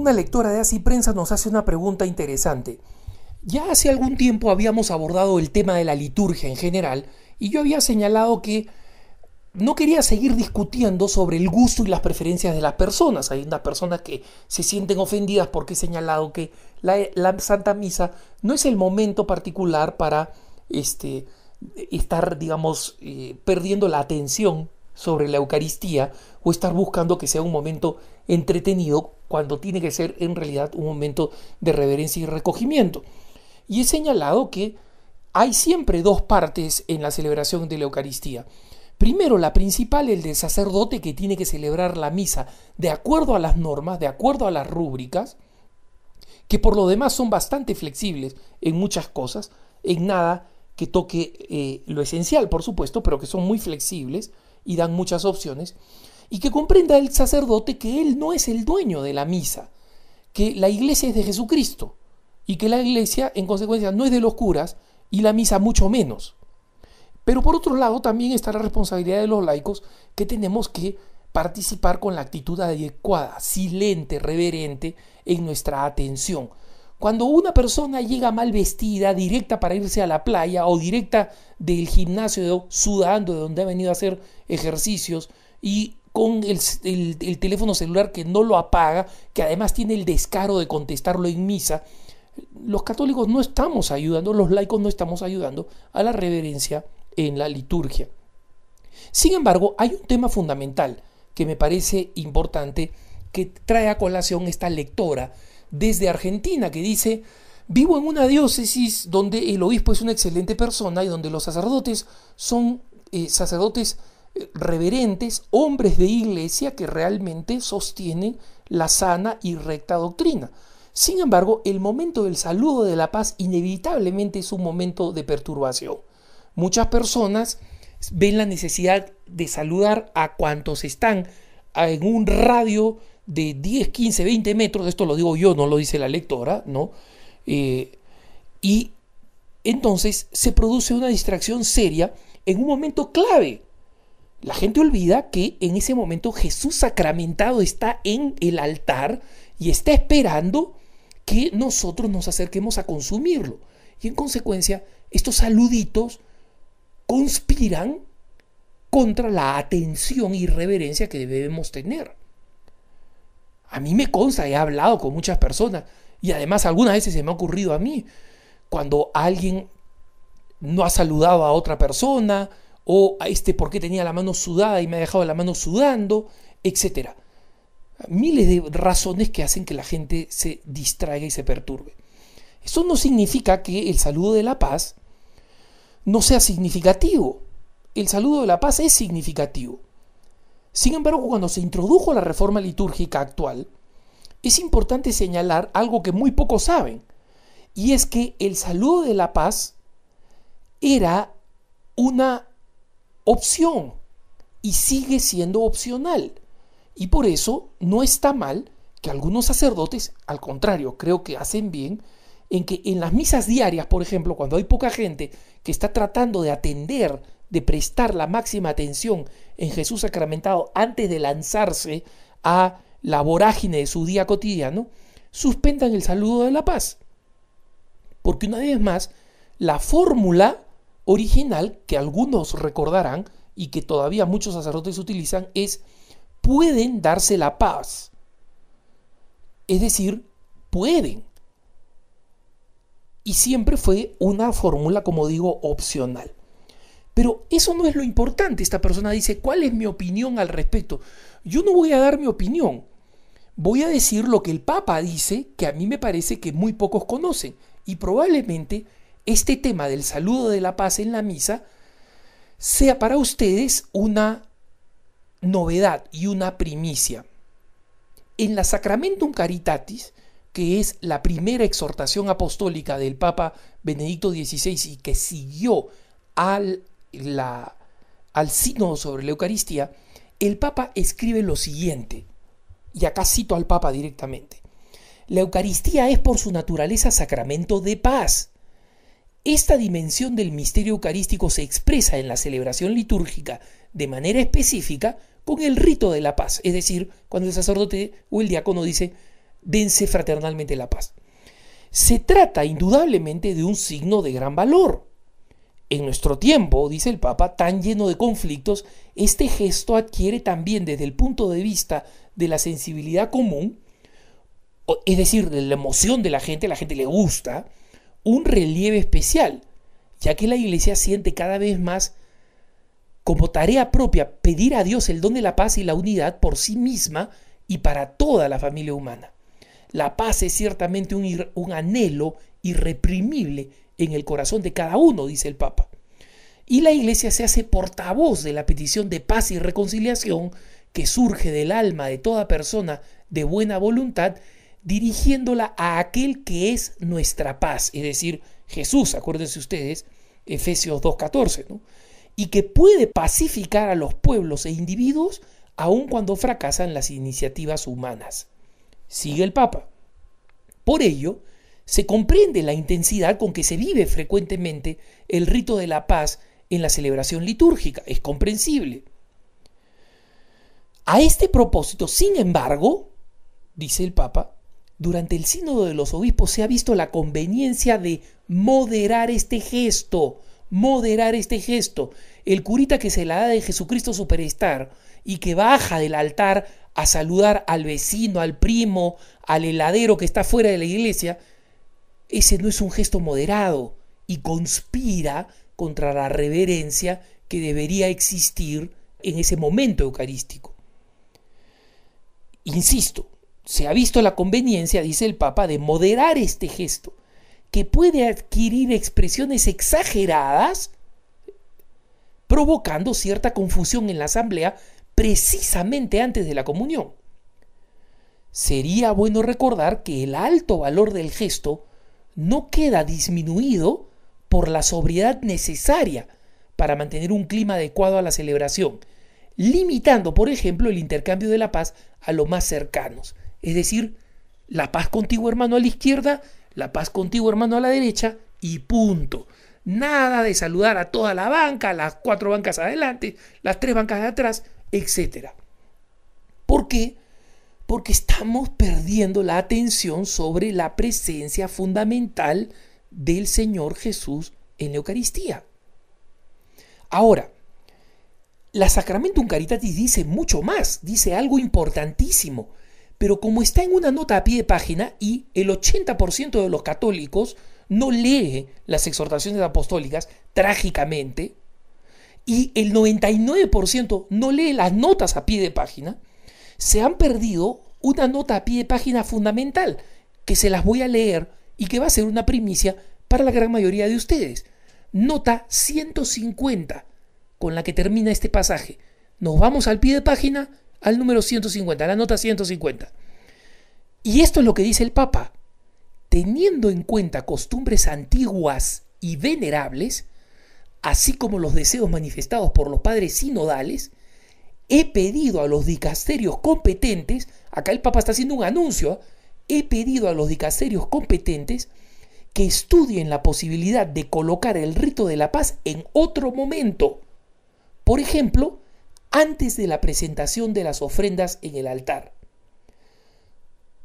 Una lectora de Así Prensa nos hace una pregunta interesante. Ya hace algún tiempo habíamos abordado el tema de la liturgia en general y yo había señalado que no quería seguir discutiendo sobre el gusto y las preferencias de las personas. Hay unas personas que se sienten ofendidas porque he señalado que la, Santa Misa no es el momento particular para este, estar, digamos, eh, perdiendo la atención sobre la Eucaristía o estar buscando que sea un momento entretenido cuando tiene que ser en realidad un momento de reverencia y recogimiento. Y he señalado que hay siempre dos partes en la celebración de la Eucaristía. Primero, la principal, el del sacerdote que tiene que celebrar la misa de acuerdo a las normas, de acuerdo a las rúbricas, que por lo demás son bastante flexibles en muchas cosas, en nada que toque eh, lo esencial, por supuesto, pero que son muy flexibles y dan muchas opciones y que comprenda el sacerdote que él no es el dueño de la misa, que la iglesia es de Jesucristo y que la iglesia en consecuencia no es de los curas y la misa mucho menos. Pero por otro lado también está la responsabilidad de los laicos que tenemos que participar con la actitud adecuada, silente, reverente en nuestra atención. Cuando una persona llega mal vestida, directa para irse a la playa o directa del gimnasio sudando de donde ha venido a hacer ejercicios y con el, teléfono celular que no lo apaga, que además tiene el descaro de contestarlo en misa, los católicos no estamos ayudando, los laicos no estamos ayudando a la reverencia en la liturgia. Sin embargo, hay un tema fundamental que me parece importante que trae a colación esta lectora desde Argentina que dice, vivo en una diócesis donde el obispo es una excelente persona y donde los sacerdotes son eh, sacerdotes reverentes, hombres de iglesia que realmente sostienen la sana y recta doctrina. Sin embargo, el momento del saludo de la paz inevitablemente es un momento de perturbación. Muchas personas ven la necesidad de saludar a cuantos están en un radio de 10, 15, 20 metros, esto lo digo yo, no lo dice la lectora, ¿no? Eh, y entonces se produce una distracción seria en un momento clave la gente olvida que en ese momento Jesús sacramentado está en el altar y está esperando que nosotros nos acerquemos a consumirlo. Y en consecuencia, estos saluditos conspiran contra la atención y reverencia que debemos tener. A mí me consta, he hablado con muchas personas y además algunas veces se me ha ocurrido a mí, cuando alguien no ha saludado a otra persona, o a este por qué tenía la mano sudada y me ha dejado la mano sudando, etc. Miles de razones que hacen que la gente se distraiga y se perturbe. Eso no significa que el saludo de la paz no sea significativo. El saludo de la paz es significativo. Sin embargo, cuando se introdujo la reforma litúrgica actual, es importante señalar algo que muy pocos saben, y es que el saludo de la paz era una opción y sigue siendo opcional. Y por eso no está mal que algunos sacerdotes, al contrario, creo que hacen bien en que en las misas diarias, por ejemplo, cuando hay poca gente que está tratando de atender, de prestar la máxima atención en Jesús sacramentado antes de lanzarse a la vorágine de su día cotidiano, suspendan el saludo de la paz. Porque una vez más, la fórmula original que algunos recordarán y que todavía muchos sacerdotes utilizan es pueden darse la paz. Es decir, pueden. Y siempre fue una fórmula, como digo, opcional. Pero eso no es lo importante. Esta persona dice, ¿cuál es mi opinión al respecto? Yo no voy a dar mi opinión. Voy a decir lo que el Papa dice, que a mí me parece que muy pocos conocen. Y probablemente este tema del saludo de la paz en la misa sea para ustedes una novedad y una primicia. En la Sacramentum Caritatis, que es la primera exhortación apostólica del Papa Benedicto XVI y que siguió al, la, sínodo sobre la Eucaristía, el Papa escribe lo siguiente, y acá cito al Papa directamente. La Eucaristía es por su naturaleza sacramento de paz. Esta dimensión del misterio eucarístico se expresa en la celebración litúrgica de manera específica con el rito de la paz, es decir, cuando el sacerdote o el diácono dice, dense fraternalmente la paz. Se trata indudablemente de un signo de gran valor. En nuestro tiempo, dice el Papa, tan lleno de conflictos, este gesto adquiere también desde el punto de vista de la sensibilidad común, es decir, de la emoción de la gente, la gente le gusta, un relieve especial, ya que la iglesia siente cada vez más como tarea propia pedir a Dios el don de la paz y la unidad por sí misma y para toda la familia humana. La paz es ciertamente un, anhelo irreprimible en el corazón de cada uno, dice el Papa. Y la Iglesia se hace portavoz de la petición de paz y reconciliación que surge del alma de toda persona de buena voluntad dirigiéndola a aquel que es nuestra paz, es decir, Jesús, acuérdense ustedes, Efesios 2.14, y que puede pacificar a los pueblos e individuos aun cuando fracasan las iniciativas humanas. Sigue el Papa. Por ello, se comprende la intensidad con que se vive frecuentemente el rito de la paz en la celebración litúrgica. Es comprensible. A este propósito, sin embargo, dice el Papa, durante el sínodo de los obispos se ha visto la conveniencia de moderar este gesto, moderar este gesto. El curita que se la da de Jesucristo Superestar y que baja del altar a saludar al vecino, al primo, al heladero que está fuera de la iglesia, ese no es un gesto moderado y conspira contra la reverencia que debería existir en ese momento eucarístico. Insisto, se ha visto la conveniencia, dice el Papa, de moderar este gesto, que puede adquirir expresiones exageradas, provocando cierta confusión en la asamblea precisamente antes de la comunión. Sería bueno recordar que el alto valor del gesto no queda disminuido por la sobriedad necesaria para mantener un clima adecuado a la celebración, limitando, por ejemplo, el intercambio de la paz a los más cercanos. Es decir, la paz contigo hermano a la izquierda, la paz contigo hermano a la derecha y punto. Nada de saludar a toda la banca, las cuatro bancas adelante, las tres bancas de atrás, etc. ¿Por qué? Porque estamos perdiendo la atención sobre la presencia fundamental del Señor Jesús en la Eucaristía. Ahora, la Sacramentum Caritatis dice mucho más, dice algo importantísimo pero como está en una nota a pie de página y el 80% de los católicos no lee las exhortaciones apostólicas, trágicamente, y el 99% no lee las notas a pie de página, se han perdido una nota a pie de página fundamental, que se las voy a leer y que va a ser una primicia para la gran mayoría de ustedes. Nota 150, con la que termina este pasaje. Nos vamos al pie de página al número 150, a la nota 150. Y esto es lo que dice el Papa. Teniendo en cuenta costumbres antiguas y venerables, así como los deseos manifestados por los padres sinodales, he pedido a los dicasterios competentes, acá el Papa está haciendo un anuncio, he pedido a los dicasterios competentes que estudien la posibilidad de colocar el rito de la paz en otro momento. Por ejemplo, antes de la presentación de las ofrendas en el altar.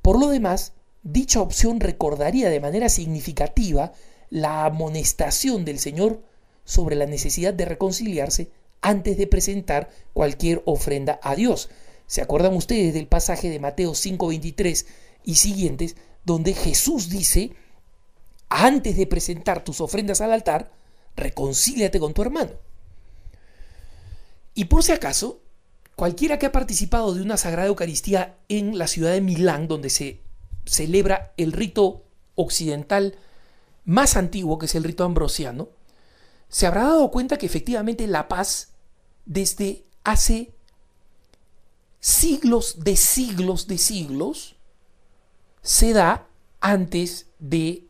Por lo demás, dicha opción recordaría de manera significativa la amonestación del Señor sobre la necesidad de reconciliarse antes de presentar cualquier ofrenda a Dios. ¿Se acuerdan ustedes del pasaje de Mateo 5:23 y siguientes, donde Jesús dice, antes de presentar tus ofrendas al altar, reconcíliate con tu hermano? Y por si acaso, cualquiera que ha participado de una Sagrada Eucaristía en la ciudad de Milán, donde se celebra el rito occidental más antiguo, que es el rito ambrosiano, se habrá dado cuenta que efectivamente la paz desde hace siglos de siglos de siglos se da antes de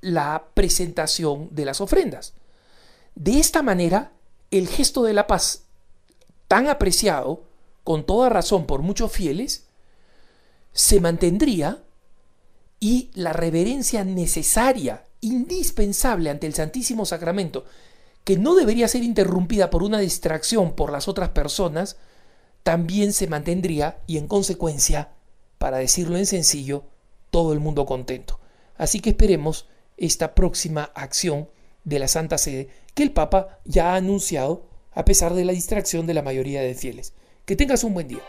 la presentación de las ofrendas. De esta manera, el gesto de la paz, tan apreciado, con toda razón por muchos fieles, se mantendría y la reverencia necesaria, indispensable ante el Santísimo Sacramento, que no debería ser interrumpida por una distracción por las otras personas, también se mantendría y en consecuencia, para decirlo en sencillo, todo el mundo contento. Así que esperemos esta próxima acción de la Santa Sede que el Papa ya ha anunciado a pesar de la distracción de la mayoría de fieles. Que tengas un buen día.